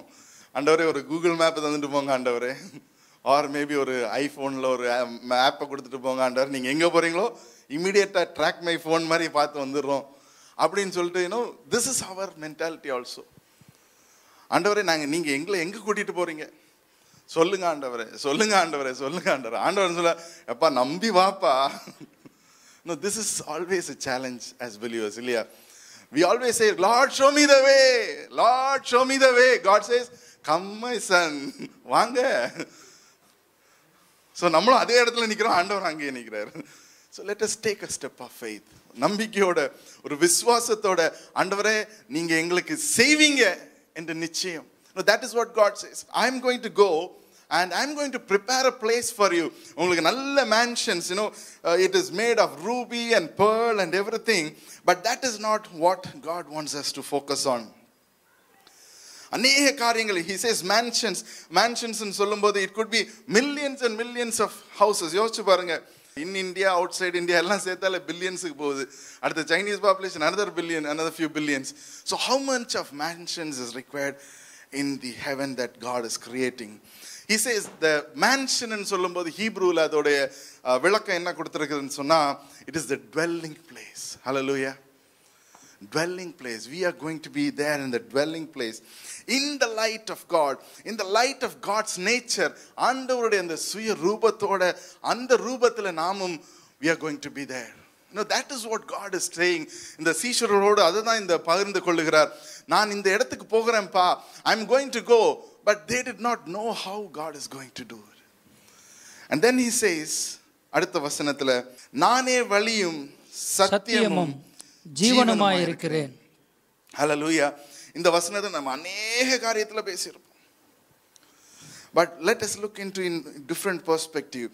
A: ஆண்டவரே ஒரு கூகுள் மேப் தந்துட்டு போங்க ஆண்டவரே ஆர் மேபி ஒரு ஐஃபோனில் ஒரு ஆப்பை கொடுத்துட்டு போங்க ஆண்டவர் நீங்கள் எங்கே போகிறீங்களோ இம்மிடியட்டாக ட்ராக் மை ஃபோன் மாதிரி பார்த்து வந்துடுறோம் அப்படின்னு சொல்லிட்டு இன்னும் this is our mentality also ஆண்டவரே நாங்கள் நீங்கள் எங்களை எங்கே கூட்டிகிட்டு போகிறீங்க சொல்லுங்க ஆண்டவரே சொல்லுங்க ஆண்டவரே சொல்லுங்க ஆண்டவர் ஆண்டவர் சொல்ல எப்பா நம்பி வாப்பா no this is always a challenge as believers இல்லையா We always say, Lord, show me the way. Lord, show me the way. God says, Come, my son. வாங்க ஸோ நம்மளும் அதே இடத்துல நிற்கிறோம் ஆண்டவர் அங்கேயே நிற்கிறார் so let us take a step of faith நம்பிக்கையோட ஒரு விசுவாசத்தோட ஆண்டவரே நீங்கள் எங்களுக்கு செய்வீங்க என்ற நிச்சயம் that is what God says I am going to go and I am going to prepare a place for you உங்களுக்கு நல்ல mansions you know it is made of ruby and pearl and every thing but that is not what God wants us to focus on அநேக காரியங்கள் ஹி சேஸ் மேன்ஷன்ஸ் மேன்ஷன்ஸ்னு சொல்லும்போது it could be millions and millions of houses யோசிச்சு பாருங்க in India outside India எல்லாம் சேர்த்தால பில்லியன்ஸுக்கு போகுது அடுத்த Chinese population another billion another few billions so how much of mansions is required in the heaven that God is creating he says the mansion சொல்லும்போது ஹீப்ரூவில் அதோடைய விளக்கம் என்ன கொடுத்துருக்குதுன்னு சொன்னால் it is the dwelling place hello லூயா dwelling place we are going to be there in the dwelling place in the light of God in the light of God's nature ஆண்டவருடைய அந்த சுய ரூபத்தோட அந்த ரூபத்தில் நாமும் we are going to be there You know, that is what God is saying. இந்த சீஷரோடு அதை தான் இந்த பகிர்ந்து கொள்ளுகிறார் நான் இந்த இடத்துக்கு போகிறேன்ப்பா I am going to go but they did not know how God is going to do it. And then he says, அடுத்த வசனத்துல நானே வழியும் சத்தியமும் ஜீவனமாய் இருக்கிறேன் ஹalleluya இந்த வசனத்தை நம்ம अनेक காரியத்துல பேசியிருப்போம் but let us look into in different perspective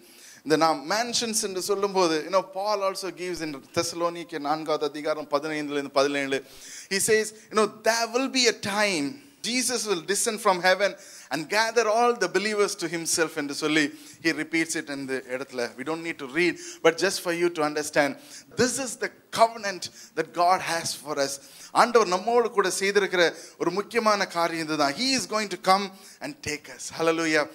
A: இந்த நான் மேன்ஷன்ஸ் என்று சொல்லும்போது you know Paul also gives in தெசலோனிக்கு நான்காவது அதிகாரம் பதினைந்துலேருந்து பதினேழு he says you know there will be a time Jesus will descend from heaven and gather all the believers to himself. And this only he repeats it in the Edithla. We don't need to read, but just for you to understand, this is the covenant that God has for us. He is going to come and take us. Hallelujah.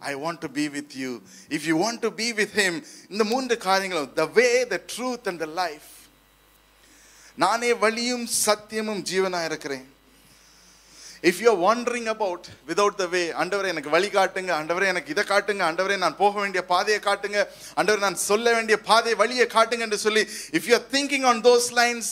A: I want to be with you. If you want to be with him, in the moon the way, the truth, and the life. நானே வழியும் சத்தியமும் ஜீவனாக இருக்கிறேன் if you wandering about without the way அண்டவரை எனக்கு வழி காட்டுங்க அண்டவரை எனக்கு இதை காட்டுங்க அண்டவரை நான் போக வேண்டிய பாதையை காட்டுங்க அண்டவரை நான் சொல்ல வேண்டிய பாதை வழியை காட்டுங்க என்று சொல்லி if you are thinking on those lines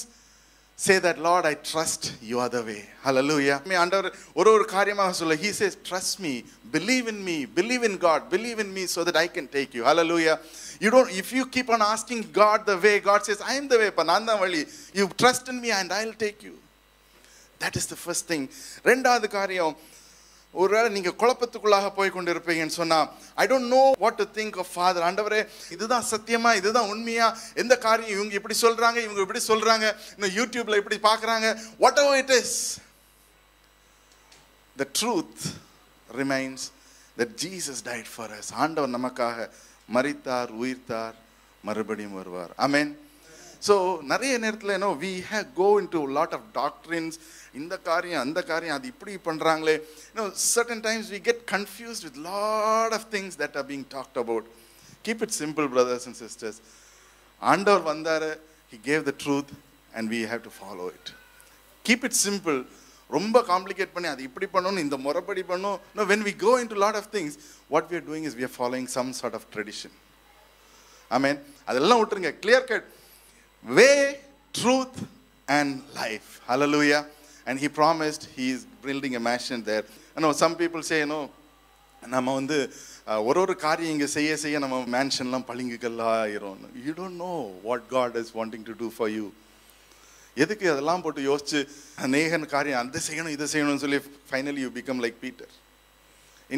A: Say that, Lord, I trust you are the way. Hallelujah. He says, Trust me, believe in me, believe in God, believe in me so that I can take you. Hallelujah. You don't, if you keep on asking God the way, God says, I am the way. You trust in me and I'll take you. That is the first thing. Renda the ஒருவேளை நீங்கள் குழப்பத்துக்குள்ளாக போய் கொண்டிருப்பீங்கன்னு இருப்பீங்கன்னு சொன்னால் I don't know what to think of father ஆண்டவரே இதுதான் சத்தியமா இதுதான் உண்மையா எந்த காரியம் இவங்க இப்படி சொல்கிறாங்க இவங்க இப்படி சொல்கிறாங்க இன்னும் யூடியூப்பில் இப்படி பார்க்குறாங்க whatever it is the truth remains that Jesus died for us ஆண்டவர் நமக்காக மறித்தார் உயிர்த்தார் மறுபடியும் வருவார் ஐ மீன் ஸோ நிறைய நேரத்தில் என்ன we have go into lot of doctrines இந்த காரியம் அந்த காரியம் அது இப்படி பண்ணுறாங்களே no certain times we get confused with lot of things that are being talked about keep it simple brothers and sisters ஆண்டவர் வந்தார் he gave the truth and we have to follow it keep it simple ரொம்ப காம்ப்ளிகேட் பண்ணி அது இப்படி பண்ணணும் இந்த முறைப்படி பண்ணும் no when we go into lot of things what we're doing is we're following some sort of tradition I mean அதெல்லாம் விட்டுருங்க clear cut way truth and life hallelujah and he promised he is building a mansion there no some people செய்யணும் நம்ம வந்து ஒரு ஒரு காரியம் இங்கே செய்ய செய்ய நம்ம மேன்ஷன்லாம் பளிங்குகள்லாம் ஆயிரும் you don't know what God is wanting to do for you எதுக்கு அதெல்லாம் போட்டு யோசிச்சு நேகன் காரியம் அந்த செய்யணும் இதை செய்யணும்னு சொல்லி finally you become like Peter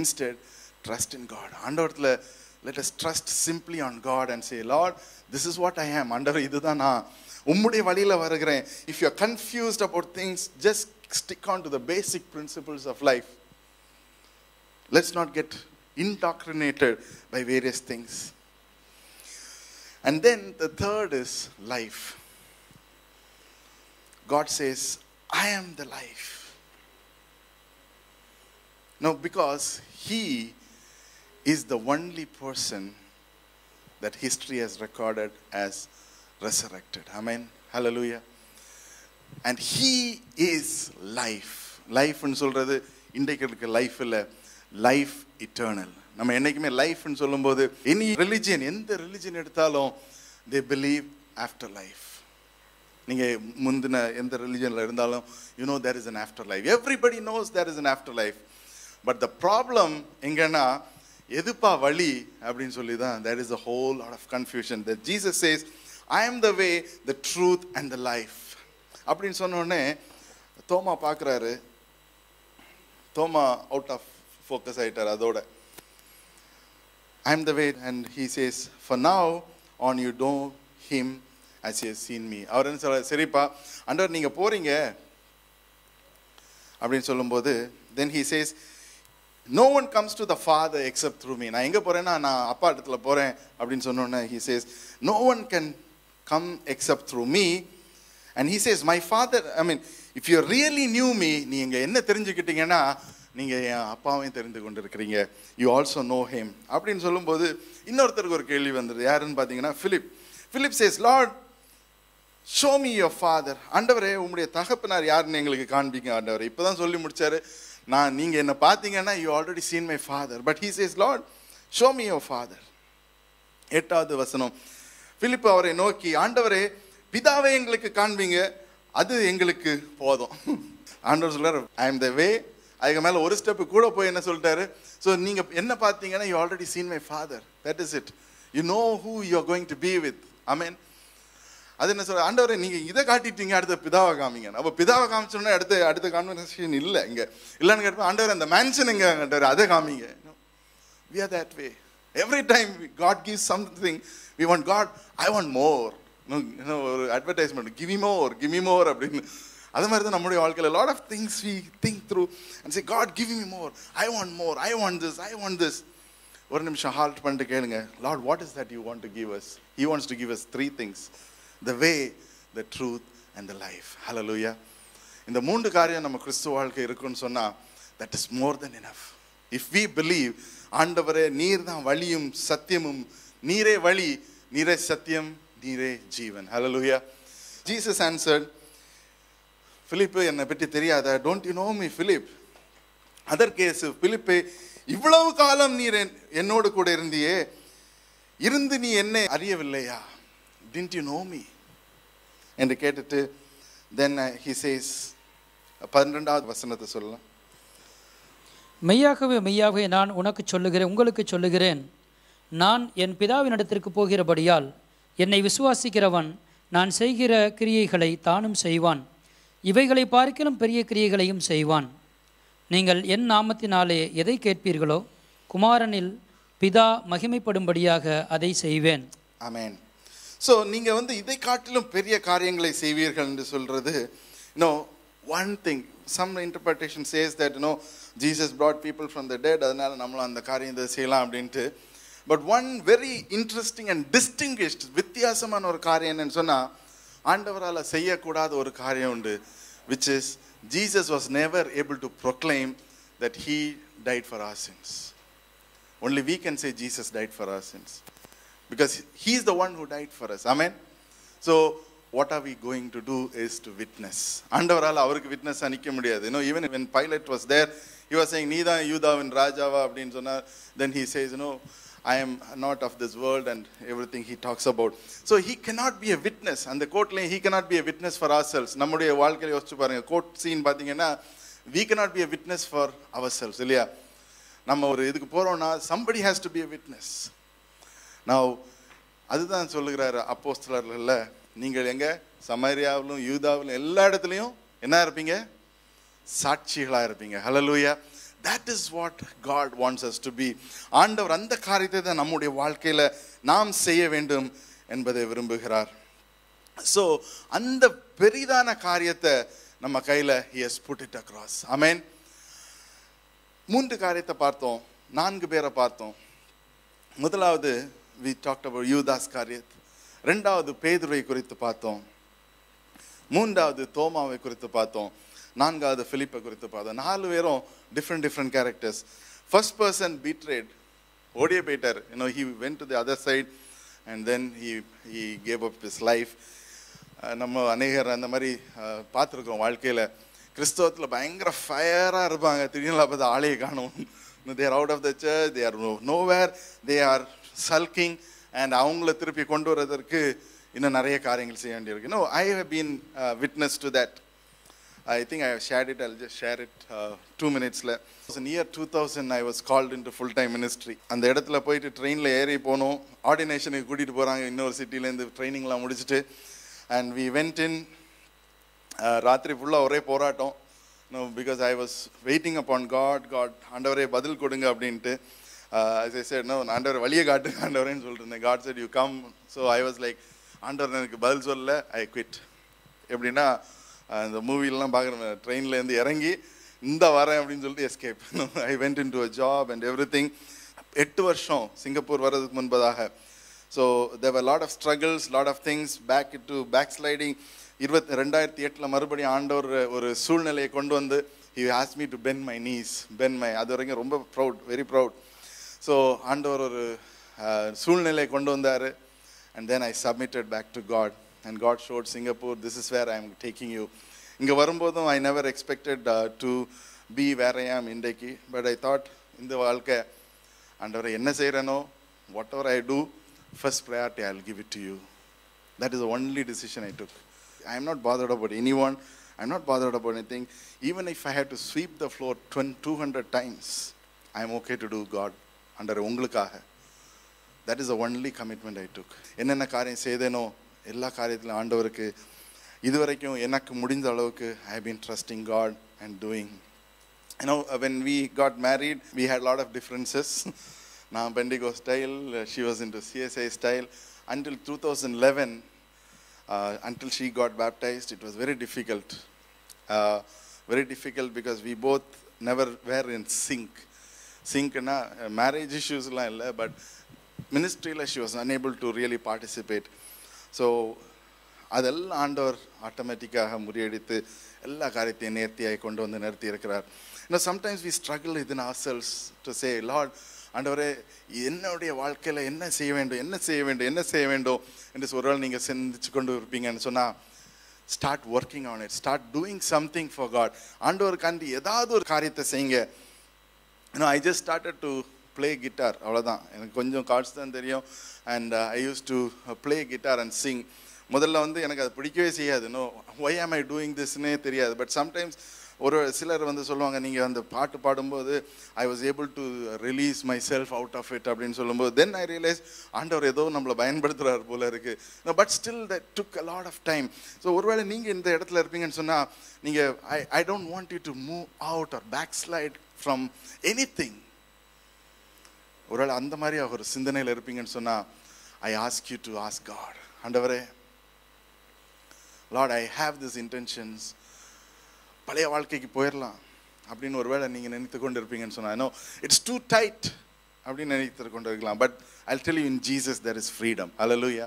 A: instead trust in God ஆண்டவரத்தில் let us trust simply on God and say Lord this is what I am ஆண்டவர் இதுதான் நான் If you are confused about things, just stick on to the basic principles of life. Let's not get indoctrinated by various things. And then the third is life. God says, I am the life. Now, because He is the only person that history has recorded as resurrected. Amen. Hallelujah. And he is life லைஃப்னு சொல்கிறது இன்றைக்கு இருக்க லைஃப் இல்லை லைஃப் இட்டர்னல் நம்ம என்றைக்குமே லைஃப்னு சொல்லும்போது எனி ரிலிஜியன் எந்த ரிலிஜியன் எடுத்தாலும் தே பிலீவ் ஆஃப்டர் லைஃப் நீங்கள் முந்தின எந்த ரிலிஜனில் இருந்தாலும் you know there is an after life everybody knows there is an after life but the problem எங்கன்னா எதுப்பா வழி அப்படின்னு சொல்லி தான் there is a whole lot of confusion the Jesus says I am the way the truth and the life அப்படின்னு சொன்னோடனே தோமா பார்க்குறாரு தோமா அவுட் ஆஃப் ஃபோக்கஸ் ஆகிட்டார் அதோட I am the way and he says for now on you know him as a seen me அவர் என்ன சொல்ல சரிப்பா அண்டர் நீங்கள் போகிறீங்க அப்படின்னு சொல்லும்போது then he says no one comes to the father except through me நான் எங்கே போகிறேன்னா நான் அப்பா இடத்துல போகிறேன் அப்படின்னு சொன்னோன்னே he says no one can come except through me. And he says, My father, I mean, if you really knew me, நீங்கள் என்ன தெரிஞ்சுக்கிட்டீங்கன்னா நீங்கள் என் அப்பாவையும் தெரிந்து கொண்டு இருக்கிறீங்க யூ ஆல்சோ நோ ஹேம் அப்படின்னு சொல்லும்போது இன்னொருத்தருக்கு ஒரு கேள்வி வந்தது யாருன்னு பார்த்தீங்கன்னா Philip Philip says Lord show me your father ஆண்டவரே உங்களுடைய தகப்பனார் யாருன்னு எங்களுக்கு காண்பிங்க ஆண்டவர் இப்போ தான் சொல்லி முடித்தார் நான் நீங்கள் என்னை பார்த்தீங்கன்னா you already seen my father but he says Lord show me your father எட்டாவது வசனம் பிலிப்பு அவரை நோக்கி ஆண்டவரே பிதாவை எங்களுக்கு காண்பீங்க அது எங்களுக்கு போதும் ஆண்டவர் சொல்றாரு ஐ எம் த வே அதுக்கு மேலே ஒரு ஸ்டெப்பு கூட போய் என்ன சொல்லிட்டாரு ஸோ நீங்கள் என்ன பார்த்தீங்கன்னா you already seen my father that is it you know who you are going to be with I mean அது என்ன சொல்ற ஆண்டவரை நீங்கள் இதை காட்டிட்டீங்க அடுத்த பிதாவை காமிங்க அப்போ பிதாவை காமிச்சோன்னா அடுத்த அடுத்த கான்வர்சேஷன் இல்லை இங்கே இல்லைன்னு கேட்போம் ஆண்டவர் அந்த மேன்ஷன் எங்கே அதை காமிங்க we are that way every time God give something we want God I want more இன்னும் ஒரு அட்வர்டைஸ்மெண்ட் கிவி மோர் கிமி மோர் அப்படின்னு அது மாதிரி தான் நம்முடைய வாழ்க்கையில் lot of things we think through and say God give me more I want more I want this I want this ஒரு நிமிஷம் ஹால்ட் பண்ணிட்டு கேளுங்க Lord what is that you want to give us he wants to give us three things the way the truth and the life hallelujah இந்த மூன்று காரியம் நம்ம கிறிஸ்துவ வாழ்க்கை இருக்குன்னு சொன்னால் that is more then enough if we believe ஆண்டவரே நீர் தான் வழியும் சத்தியமும் நீரே வழி நீரே சத்தியம் நீரே ஜீவன் hello hallelujah Jesus answer Philip என்னை பற்றி தெரியாத don't you know me Philip அதற்கேசு பிலிப்பே இவ்வளவு காலம் நீர் என்னோடு கூட இருந்தியே இருந்து நீ என்னை அறியவில்லையா டின்ட் யூ நோ மீ என்று கேட்டுட்டு தென் ஹி சேஸ் பன்னிரெண்டாவது வசனத்தை
B: சொல்லலாம் மெய்யாகவே மெய்யாகவே நான் உனக்கு சொல்லுகிறேன் உங்களுக்கு சொல்லுகிறேன் நான் என் பிதாவினிடத்திற்கு போகிறபடியால் என்னை விசுவாசிக்கிறவன் நான் செய்கிற கிரியைகளை தானும் செய்வான் இவைகளை பார்க்கலும் பெரிய கிரியைகளையும் செய்வான் நீங்கள் என் நாமத்தினாலே எதை கேட்பீர்களோ குமாரனில் பிதா மகிமைப்படும்படியாக அதை செய்வேன் ஆமேன்
A: ஸோ நீங்கள் வந்து இதை காட்டிலும் பெரிய காரியங்களை செய்வீர்கள் என்று சொல்கிறது no one thing some interpretation says that no Jesus brought people from the dead அதனால் நம்மளும் அந்த காரியம் இதை செய்யலாம் அப்படின்ட்டு but one very interesting and distinguished வித்தியாசமான ஒரு காரியம் என்னன்னு சொன்னால் ஆண்டவரால் செய்யக்கூடாத ஒரு காரியம் உண்டு which is Jesus was never able to proclaim that he died for our sins only we can say Jesus died for our sins because he is the one who died for us amen so what are we going to do is to witness ஆண்டவரால் அவருக்கு விட்னஸ் அணிக்க முடியாது இன்னும் even when Pilate was there you are saying நீ தான் யூதாவின் ராஜாவா அப்படின்னு சொன்னார் then he says no I am not of this world and every everything he talks about so he cannot be a witness அந்த கோர்ட்லேயும் he cannot be a witness for ourselves நம்முடைய வாழ்க்கையில் யோசிச்சு பாருங்கள் கோர்ட் சீன் பார்த்தீங்கன்னா we cannot be a witness for ourselves இல்லையா நம்ம ஒரு இதுக்கு போகிறோம்னா somebody has to be a witness நான் அதுதான் சொல்லுகிறாரு அப்போஸ்தலர்களில் நீங்கள் எங்கே சமரியாவிலும் யூதாவிலும் எல்லா இடத்துலையும் என்ன இருப்பீங்க சாட்சிகளாக இருப்பீங்க hallelujah that is what God wants us to be ஆண்டவர் அந்த காரியத்தை தான் நம்முடைய வாழ்க்கையில் நாம் செய்ய வேண்டும் என்பதை விரும்புகிறார் ஸோ அந்த பெரிதான காரியத்தை நம்ம கையில் as put it across amen மூன்று காரியத்தை பார்த்தோம் நான்கு பேரை பார்த்தோம் முதலாவது we talked about Judas Iscariot ரெண்டாவது பேதுரை குறித்து பார்த்தோம் மூன்றாவது தோமாவை குறித்து பார்த்தோம் நான்காவது ஃபிலிப்பை குறித்து பார்த்தோம் நாலு பேரும் different different characters first person betrayed ஓடிய Peter you know he went to the other side and then he he gave up his life நம்ம அநேகர் அந்த மாதிரி பார்த்துருக்கோம் வாழ்க்கையில் கிறிஸ்தவத்தில் பயங்கர ஃபயராக இருப்பாங்க திடீர்னு பார்த்து ஆலையை காணும் there out of the church they are nowhere they are sulking and அவங்கள திருப்பி கொண்டு வர்றதற்கு இன்னும் நிறைய காரியங்கள் செய்ய வேண்டியிருக்கு no I have been witness to that I think I have shared it. I'll just share it uh, two minutesல in year 2000 I was called into full time ministry அந்த இடத்துல போயிட்டு ட்ரெயினில் ஏறி போனோம் ஆர்டினேஷனுக்கு கூட்டிகிட்டு போகிறாங்க இன்னொரு சிட்டிலேருந்து ட்ரைனிங்லாம் முடிச்சுட்டு அண்ட் வி வென்ட் இன் ராத்திரி ஃபுல்லாக ஒரே போராட்டம் no because I was waiting upon God God ஆண்டவரே பதில் கொடுங்க அப்படின்ட்டு சார் நோ ஆண்டவர் வழியை காட்டு ஆண்டவரேன்னு சொல்லிருந்தேன் God said you come so I was like ஆண்டவர் எனக்கு பதில் சொல்ல ஐ குவிட் எப்படின்னா அந்த மூவிலலாம் பார்க்குற ட்ரெயின்லேருந்து இறங்கி இந்த வரேன் அப்படின்னு சொல்லிட்டு escape I went into a job and every everything எட்டு வருஷம் சிங்கப்பூர் வர்றதுக்கு முன்பதாக so there were lot of struggles lot of things back டு பேக் ஸ்லைடிங் இருபத்தி ரெண்டாயிரத்தி எட்டில் மறுபடியும் ஆண்டவர் ஒரு சூழ்நிலையை கொண்டு வந்து he has me to bend my knees bend my அது வரைக்கும் ரொம்ப ப்ரௌட் வெரி ப்ரௌட் ஸோ ஆண்டவர் ஒரு சூழ்நிலையை கொண்டு வந்தார் and then I submitted back to God and God showed Singapore, this is where I'm taking you. இங்கே வரும்போதும் I never expected to be where I am இன்றைக்கு பட் ஐ தாட் இந்த வாழ்க்கை ஆண்டவரை என்ன செய்கிறேனோ whatever I do first priority I give it to you that is only decision I took I am not bothered about anyone I am not bothered about anything even if I have to sweep the floor twenty two hundred times I am okay to do God under உங்களுக்காக that is a only commitment I took என்னென்ன காரியம் செய்தேனோ எல்லா காரியத்திலும் ஆண்டவருக்கு இது வரைக்கும் எனக்கு முடிஞ்ச அளவுக்கு I have been trusting God and doing you know when we got married we had lot of differences நான் Pentecost style she was into CSI style until two thousand eleven until she got baptised it was very difficult very difficult because we both never were in sync சிங்க்னா மேரேஜ் இஷ்யூஸ்லாம் இல்லை பட் மினிஸ்ட்ரியில் she was unable to really participate so அதெல்லாம் ஆண்டவர் ஆட்டோமேட்டிக்காக முறியடித்து எல்லா காரியத்தையும் நேர்த்தியாக கொண்டு வந்து நிறுத்தி இருக்கிறார் இன்னும் சம்டைம்ஸ் வி ஸ்ட்ரகிள் இது அசல்ஸ் டு சே லார்ட் ஆண்டவரே என்னுடைய வாழ்க்கையில் என்ன செய்ய வேண்டும் என்ன செய்ய வேண்டும் என்ன செய்ய வேண்டும் என்று ஒருவேளை நீங்கள் சிந்திச்சு கொண்டு இருப்பீங்கன்னு சொன்னால் start working on it start doing something for God ஆண்டவருக்காண்டி ஏதாவது ஒரு காரியத்தை செய்யுங்க I just started to play guitar அவ்வளோதான் எனக்கு கொஞ்சம் கார்ட்ஸ் தான் தெரியும் and I use to play guitar and sing முதல்ல வந்து எனக்கு அது பிடிக்கவே செய்யாது no why am I doing திஸ்னே தெரியாது பட் சம்டைம்ஸ் ஒரு சிலர் வந்து சொல்லுவாங்க நீங்கள் அந்த பாட்டு பாடும்போது I was able to release myself out of it அப்படின்னு சொல்லும்போது தென் ஐ ரியலைஸ் ஆண்டவர் ஏதோ நம்மளை பயன்படுத்துகிறார் போல இருக்குது but still the took a lot of time so ஒருவேளை நீங்கள் இந்த இடத்துல இருப்பீங்கன்னு சொன்னால் நீங்கள் I I don't want you to move out or backslide from anything ஒருவேளை அந்த மாதிரி ஒரு சிந்தனையில் இருப்பீங்கன்னு சொன்னால் I ask you to ask God ஆண்டவரே Lord I have this intentions பழைய வாழ்க்கைக்கு போயிடலாம் அப்படின்னு ஒருவேளை நீங்கள் நினைத்து கொண்டு இருப்பீங்கன்னு சொன்னால் நோ இட்ஸ் டூ டைட் அப்படின்னு நினைத்து கொண்டு இருக்கலாம் but I tell you in Jesus there is freedom hallelujah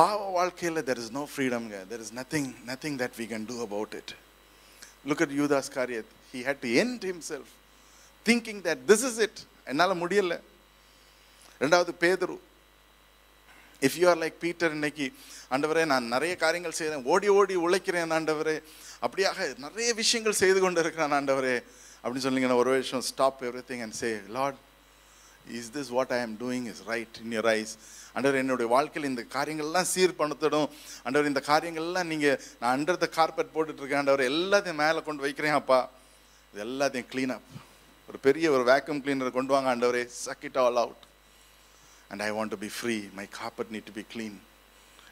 A: பாவ வாழ்க்கையில் தெர் இஸ் நோ ஃப்ரீடம்ங்க there is nothing nothing that we can do about it look at Judas Iscariot he had to end himself thinking that this is it என்னால் முடியலை ரெண்டாவது பேதுரு if you are like Peter இன்னைக்கு ஆண்டவரே நான் நிறைய காரியங்கள் செய்கிறேன் ஓடி ஓடி உழைக்கிறேன் ஆண்டவரே அப்படியாக நிறைய விஷயங்கள் செய்து கொண்டு இருக்கிறான் ஆண்டவரே அப்படின்னு சொன்னீங்கன்னா ஒரு விஷயம் stop everything and say Lord is this what I am doing is right in your eyes அண்டவர் என்னுடைய வாழ்க்கையில் இந்த காரியங்கள்லாம் சீர் பண்ணத்திடும் அண்டவர் இந்த காரியங்கள்லாம் நீங்கள் நான் அண்டர் த கார்பெட் போட்டுட்ருக்கேன் ஆண்டவர் எல்லாத்தையும் மேலே கொண்டு வைக்கிறேன் அப்பா இது எல்லாத்தையும் க்ளீன் அப் ஒரு பெரிய ஒரு வேக்யூம் கிளீனர் கொண்டு வாங்க ஆண்டவரே suck it all out and I want to be free my carpet need to be clean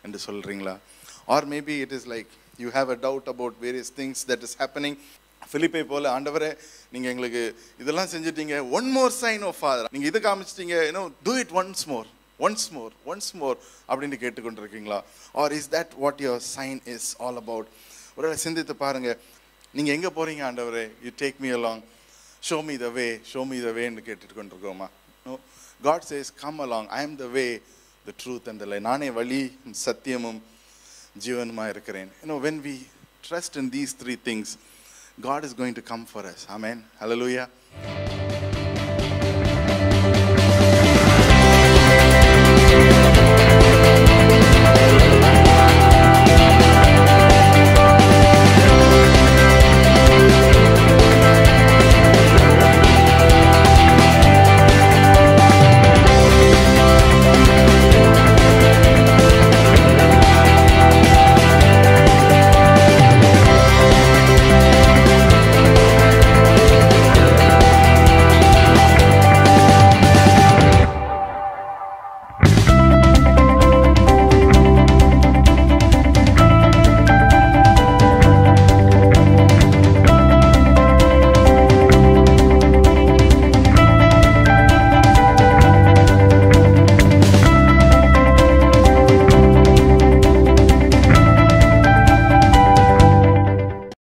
A: என்று சொல்கிறீங்களா or maybe it is like you have a doubt about various things that is happening ஃபிலிப்பை போல ஆண்டவரே நீங்கள் எங்களுக்கு இதெல்லாம் செஞ்சுட்டீங்க one more sign oh oh father நீங்கள் இது காமிச்சிட்டீங்க you know do it once more once more once more அப்படின்னு கேட்டுக்கொண்டிருக்கீங்களா or is that what your sign is all about ஒரு சிந்தித்து பாருங்கள் நீங்கள் எங்கே போகிறீங்க ஆண்டவரே you take me along show me the way show me the வேன்னு கேட்டுட்டு கொண்டிருக்கோமா no God says come along I am the way the truth and the life நானே வழி சத்தியமும் ஜீவனுமாக இருக்கிறேன் you know when we trust in these three things God is going to come for us. Amen. Hallelujah.